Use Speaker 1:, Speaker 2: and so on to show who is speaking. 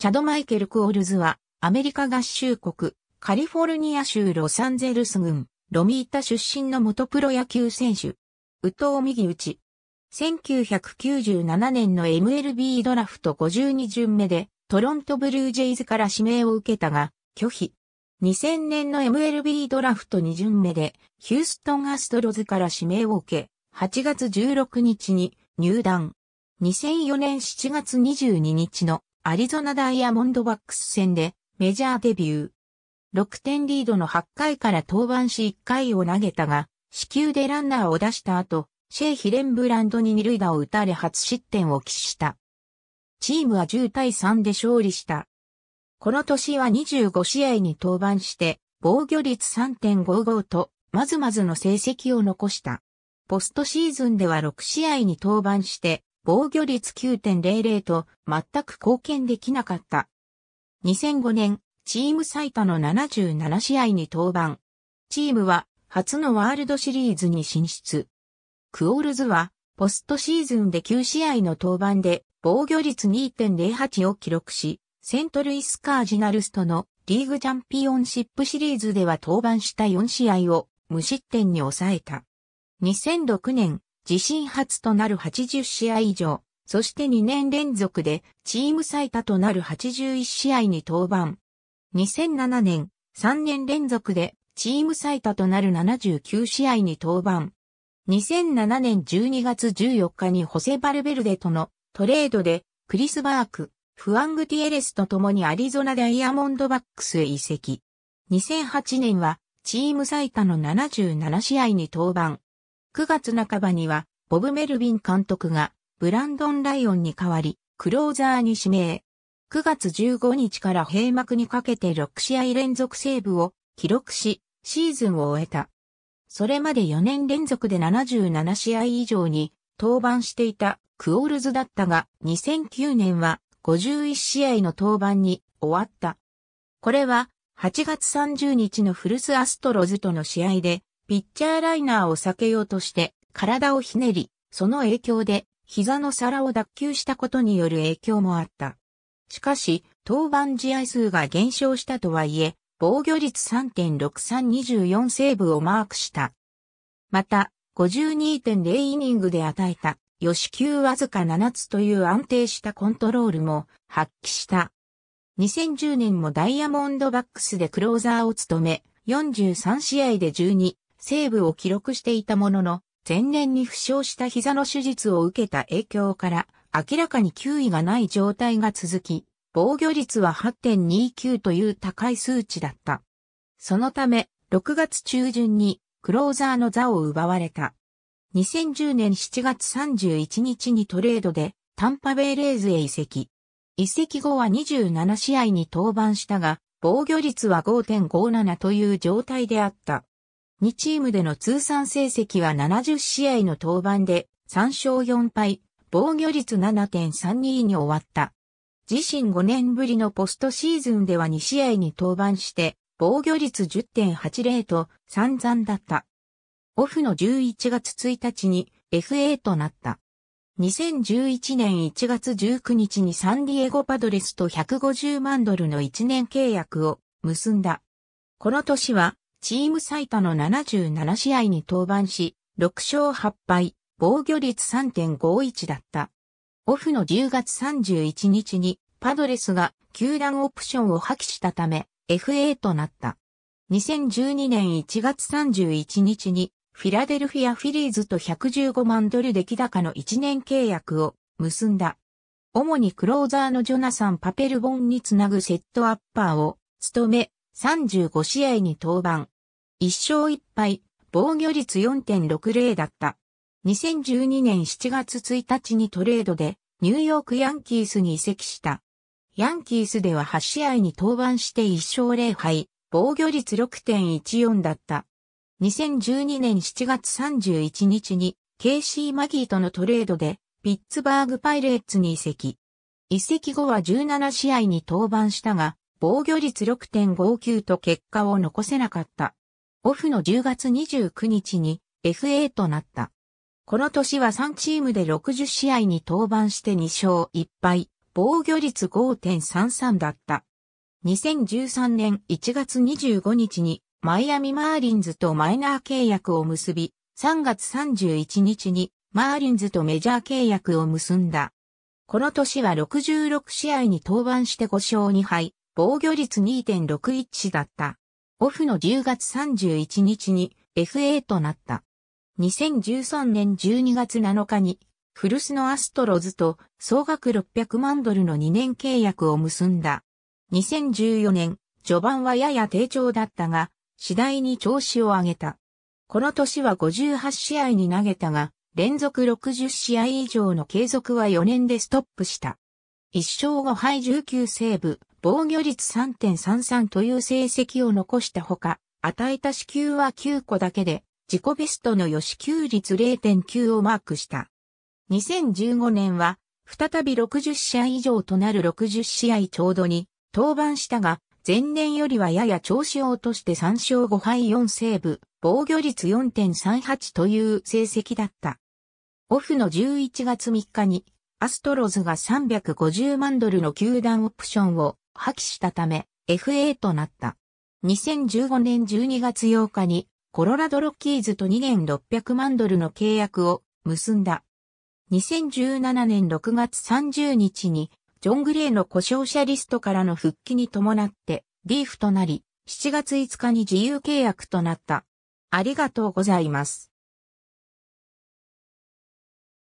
Speaker 1: チャド・マイケル・クオルズは、アメリカ合衆国、カリフォルニア州ロサンゼルス郡、ロミータ出身の元プロ野球選手。宇藤右打ち。1997年の MLB ドラフト52巡目で、トロントブルージェイズから指名を受けたが、拒否。2000年の MLB ドラフト2巡目で、ヒューストンアストロズから指名を受け、8月16日に入団。2004年7月22日のアリゾナダイヤモンドバックス戦でメジャーデビュー。6点リードの8回から登板し1回を投げたが、死球でランナーを出した後、シェイ・ヒレンブランドに二塁打を打たれ初失点を喫した。チームは10対3で勝利した。この年は25試合に登板して、防御率3.55と、まずまずの成績を残した。ポストシーズンでは6試合に登板して、防御率9.00と全く貢献できなかった。2005年、チーム最多の77試合に登板。チームは初のワールドシリーズに進出。クオールズはポストシーズンで9試合の登板で防御率2.08を記録し、セントルイスカージナルスとのリーグチャンピオンシップシリーズでは登板した4試合を無失点に抑えた。2006年、自身初となる80試合以上、そして2年連続でチーム最多となる81試合に登板。2007年、3年連続でチーム最多となる79試合に登板。2007年12月14日にホセ・バルベルデとのトレードでクリス・バーク、フアング・ティエレスと共にアリゾナダイヤモンドバックスへ移籍。2008年はチーム最多の77試合に登板。9月半ばには、ボブ・メルヴィン監督が、ブランドン・ライオンに代わり、クローザーに指名。9月15日から閉幕にかけて6試合連続セーブを記録し、シーズンを終えた。それまで4年連続で77試合以上に登板していたクオールズだったが、2009年は51試合の登板に終わった。これは8月30日のフルス・アストロズとの試合でピッチャーライナーを避けようとして体をひねり、その影響で膝の皿を脱臼したことによる影響もあった。しかし、登板試合数が減少したとはいえ、防御率3.6324セーブをマークした。また、52.0イニングで与えた、吉球わずか7つという安定したコントロールも発揮した。2010年もダイヤモンドバックスでクローザーを務め、43試合で12、セーブを記録していたものの、前年に負傷した膝の手術を受けた影響から、明らかに球威がない状態が続き、防御率は8.29という高い数値だった。そのため、6月中旬にクローザーの座を奪われた。2010年7月31日にトレードでタンパベイレーズへ移籍。移籍後は27試合に登板したが、防御率は5.57という状態であった。2チームでの通算成績は70試合の登板で3勝4敗、防御率7.32に終わった。自身5年ぶりのポストシーズンでは2試合に登板して、防御率10.80と散々だった。オフの11月1日に FA となった。2011年1月19日にサンディエゴパドレスと150万ドルの1年契約を結んだ。この年はチーム最多の77試合に登板し、6勝8敗、防御率3.51だった。オフの10月31日にパドレスが球団オプションを破棄したため FA となった。2012年1月31日にフィラデルフィア・フィリーズと115万ドル出来高の1年契約を結んだ。主にクローザーのジョナサン・パペルボンにつなぐセットアッパーを務め、35試合に登板。1勝1敗、防御率4.60だった。2012年7月1日にトレードでニューヨークヤンキースに移籍した。ヤンキースでは8試合に登板して1勝0敗、防御率6.14だった。2012年7月31日にケイシー・マギーとのトレードでピッツバーグパイレーツに移籍。移籍後は17試合に登板したが、防御率6.59と結果を残せなかった。オフの10月29日に FA となった。この年は3チームで60試合に登板して2勝1敗、防御率5.33だった。2013年1月25日にマイアミマーリンズとマイナー契約を結び、3月31日にマーリンズとメジャー契約を結んだ。この年は66試合に登板して5勝2敗、防御率2.61だった。オフの10月31日に FA となった。2013年12月7日に古巣のアストロズと総額600万ドルの2年契約を結んだ。2014年、序盤はやや低調だったが、次第に調子を上げた。この年は58試合に投げたが、連続60試合以上の継続は4年でストップした。1勝5敗19セーブ、防御率3.33という成績を残したほか、与えた死球は9個だけで、自己ベストの予支給率0.9をマークした。2015年は、再び60試合以上となる60試合ちょうどに、登板したが、前年よりはやや調子を落として3勝5敗4セーブ、防御率4.38という成績だった。オフの11月3日に、アストロズが350万ドルの球団オプションを破棄したため FA となった。2015年12月8日にコロラドロッキーズと2年600万ドルの契約を結んだ。2017年6月30日にジョン・グレイの故障者リストからの復帰に伴ってリーフとなり7月5日に自由契約となった。ありがとうございます。